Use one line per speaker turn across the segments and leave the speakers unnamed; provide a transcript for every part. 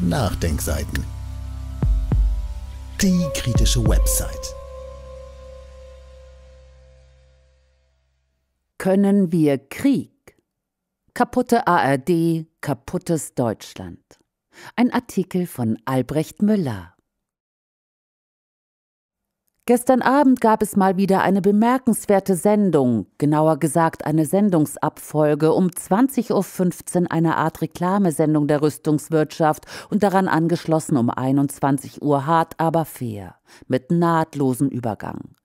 Nachdenkseiten. Die kritische Website. Können wir Krieg? Kaputte ARD, kaputtes Deutschland. Ein Artikel von Albrecht Müller. Gestern Abend gab es mal wieder eine bemerkenswerte Sendung, genauer gesagt eine Sendungsabfolge um 20.15 Uhr eine Art Reklamesendung der Rüstungswirtschaft und daran angeschlossen um 21 Uhr hart aber fair, mit nahtlosem Übergang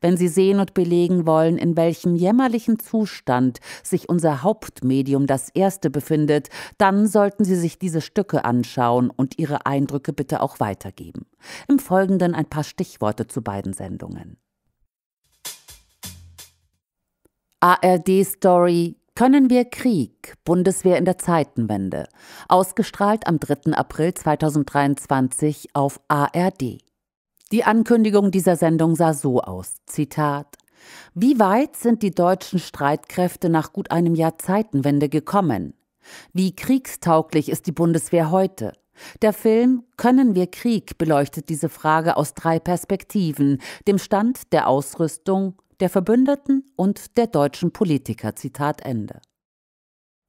wenn sie sehen und belegen wollen, in welchem jämmerlichen Zustand sich unser Hauptmedium das erste befindet, dann sollten sie sich diese Stücke anschauen und ihre Eindrücke bitte auch weitergeben. Im Folgenden ein paar Stichworte zu beiden Sendungen. ARD Story können wir Krieg? Bundeswehr in der Zeitenwende. Ausgestrahlt am 3. April 2023 auf ARD. Die Ankündigung dieser Sendung sah so aus. Zitat. Wie weit sind die deutschen Streitkräfte nach gut einem Jahr Zeitenwende gekommen? Wie kriegstauglich ist die Bundeswehr heute? Der Film Können wir Krieg beleuchtet diese Frage aus drei Perspektiven, dem Stand der Ausrüstung, der Verbündeten und der deutschen Politiker. Zitat Ende.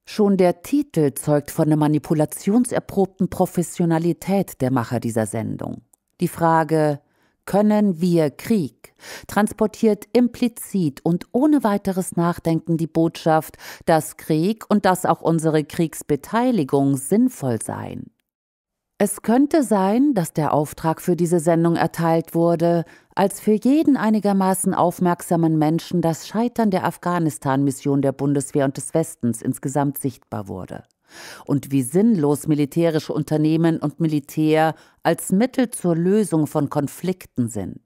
Schon der Titel zeugt von der manipulationserprobten Professionalität der Macher dieser Sendung. Die Frage, können wir Krieg, transportiert implizit und ohne weiteres Nachdenken die Botschaft, dass Krieg und dass auch unsere Kriegsbeteiligung sinnvoll seien. Es könnte sein, dass der Auftrag für diese Sendung erteilt wurde, als für jeden einigermaßen aufmerksamen Menschen das Scheitern der Afghanistan-Mission der Bundeswehr und des Westens insgesamt sichtbar wurde und wie sinnlos militärische Unternehmen und Militär als Mittel zur Lösung von Konflikten sind.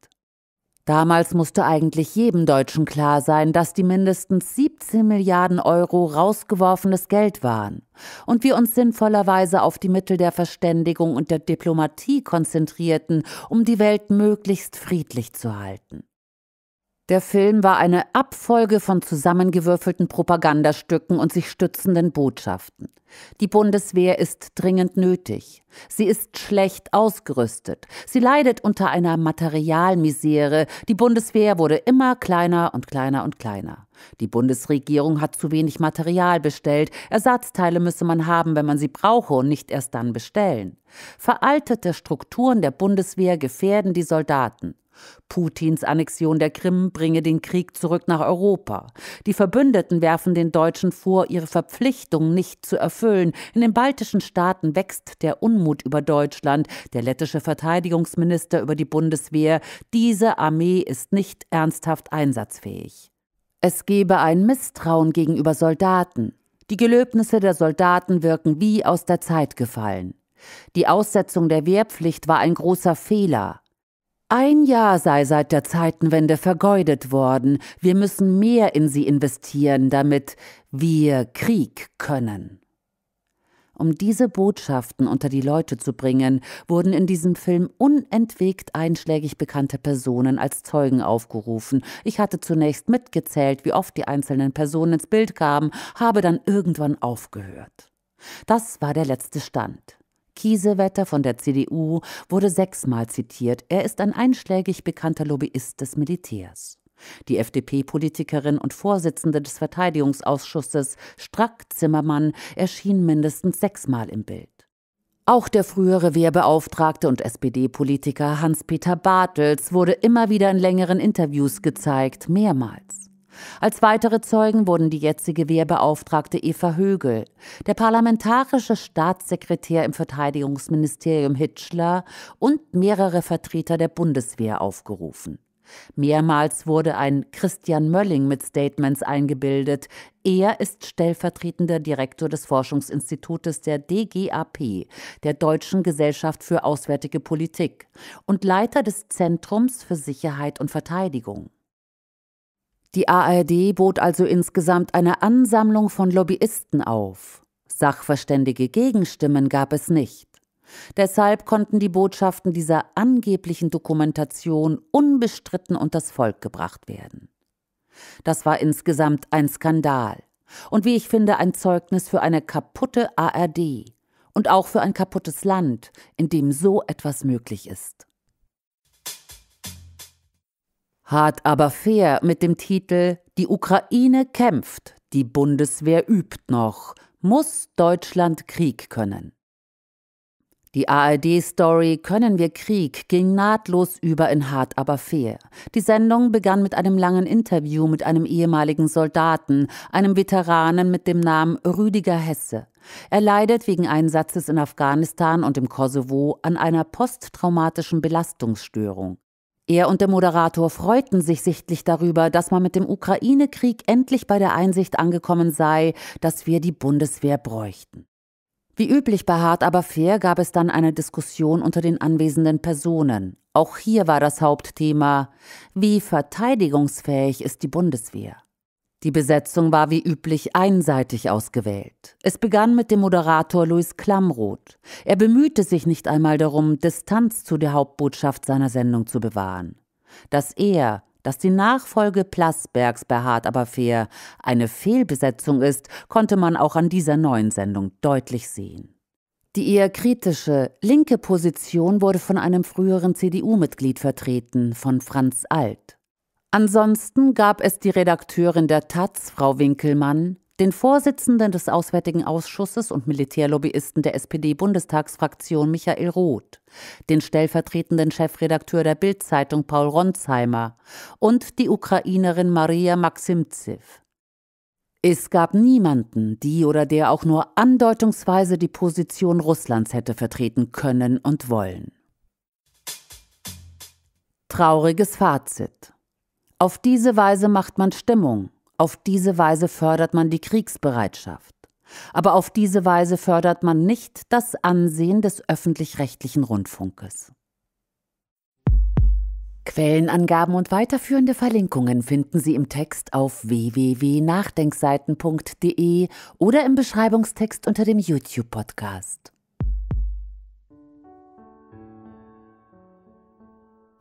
Damals musste eigentlich jedem Deutschen klar sein, dass die mindestens 17 Milliarden Euro rausgeworfenes Geld waren und wir uns sinnvollerweise auf die Mittel der Verständigung und der Diplomatie konzentrierten, um die Welt möglichst friedlich zu halten. Der Film war eine Abfolge von zusammengewürfelten Propagandastücken und sich stützenden Botschaften. Die Bundeswehr ist dringend nötig. Sie ist schlecht ausgerüstet. Sie leidet unter einer Materialmisere. Die Bundeswehr wurde immer kleiner und kleiner und kleiner. Die Bundesregierung hat zu wenig Material bestellt. Ersatzteile müsse man haben, wenn man sie brauche und nicht erst dann bestellen. Veraltete Strukturen der Bundeswehr gefährden die Soldaten. Putins Annexion der Krim bringe den Krieg zurück nach Europa. Die Verbündeten werfen den Deutschen vor, ihre Verpflichtungen nicht zu erfüllen. In den baltischen Staaten wächst der Unmut über Deutschland, der lettische Verteidigungsminister über die Bundeswehr. Diese Armee ist nicht ernsthaft einsatzfähig. Es gebe ein Misstrauen gegenüber Soldaten. Die Gelöbnisse der Soldaten wirken wie aus der Zeit gefallen. Die Aussetzung der Wehrpflicht war ein großer Fehler. Ein Jahr sei seit der Zeitenwende vergeudet worden. Wir müssen mehr in sie investieren, damit wir Krieg können. Um diese Botschaften unter die Leute zu bringen, wurden in diesem Film unentwegt einschlägig bekannte Personen als Zeugen aufgerufen. Ich hatte zunächst mitgezählt, wie oft die einzelnen Personen ins Bild kamen, habe dann irgendwann aufgehört. Das war der letzte Stand. Kiesewetter von der CDU wurde sechsmal zitiert. Er ist ein einschlägig bekannter Lobbyist des Militärs. Die FDP-Politikerin und Vorsitzende des Verteidigungsausschusses Strack Zimmermann erschien mindestens sechsmal im Bild. Auch der frühere Wehrbeauftragte und SPD-Politiker Hans-Peter Bartels wurde immer wieder in längeren Interviews gezeigt, mehrmals. Als weitere Zeugen wurden die jetzige Wehrbeauftragte Eva Högel, der parlamentarische Staatssekretär im Verteidigungsministerium Hitschler und mehrere Vertreter der Bundeswehr aufgerufen. Mehrmals wurde ein Christian Mölling mit Statements eingebildet. Er ist stellvertretender Direktor des Forschungsinstitutes der DGAP, der Deutschen Gesellschaft für Auswärtige Politik, und Leiter des Zentrums für Sicherheit und Verteidigung. Die ARD bot also insgesamt eine Ansammlung von Lobbyisten auf. Sachverständige Gegenstimmen gab es nicht. Deshalb konnten die Botschaften dieser angeblichen Dokumentation unbestritten unters Volk gebracht werden. Das war insgesamt ein Skandal und wie ich finde ein Zeugnis für eine kaputte ARD und auch für ein kaputtes Land, in dem so etwas möglich ist. Hart aber fair mit dem Titel Die Ukraine kämpft, die Bundeswehr übt noch, muss Deutschland Krieg können. Die ARD-Story Können wir Krieg ging nahtlos über in Hart aber fair. Die Sendung begann mit einem langen Interview mit einem ehemaligen Soldaten, einem Veteranen mit dem Namen Rüdiger Hesse. Er leidet wegen Einsatzes in Afghanistan und im Kosovo an einer posttraumatischen Belastungsstörung. Er und der Moderator freuten sich sichtlich darüber, dass man mit dem Ukraine-Krieg endlich bei der Einsicht angekommen sei, dass wir die Bundeswehr bräuchten. Wie üblich bei Hart aber fair gab es dann eine Diskussion unter den anwesenden Personen. Auch hier war das Hauptthema, wie verteidigungsfähig ist die Bundeswehr? Die Besetzung war wie üblich einseitig ausgewählt. Es begann mit dem Moderator Louis Klamroth. Er bemühte sich nicht einmal darum, Distanz zu der Hauptbotschaft seiner Sendung zu bewahren. Dass er, dass die Nachfolge Plasbergs bei Hart aber fair eine Fehlbesetzung ist, konnte man auch an dieser neuen Sendung deutlich sehen. Die eher kritische, linke Position wurde von einem früheren CDU-Mitglied vertreten, von Franz Alt. Ansonsten gab es die Redakteurin der Taz, Frau Winkelmann, den Vorsitzenden des Auswärtigen Ausschusses und Militärlobbyisten der SPD-Bundestagsfraktion Michael Roth, den stellvertretenden Chefredakteur der Bild-Zeitung Paul Ronsheimer und die Ukrainerin Maria Maximziv. Es gab niemanden, die oder der auch nur andeutungsweise die Position Russlands hätte vertreten können und wollen. Trauriges Fazit. Auf diese Weise macht man Stimmung, auf diese Weise fördert man die Kriegsbereitschaft. Aber auf diese Weise fördert man nicht das Ansehen des öffentlich-rechtlichen Rundfunkes. Quellenangaben und weiterführende Verlinkungen finden Sie im Text auf www.nachdenkseiten.de oder im Beschreibungstext unter dem YouTube-Podcast.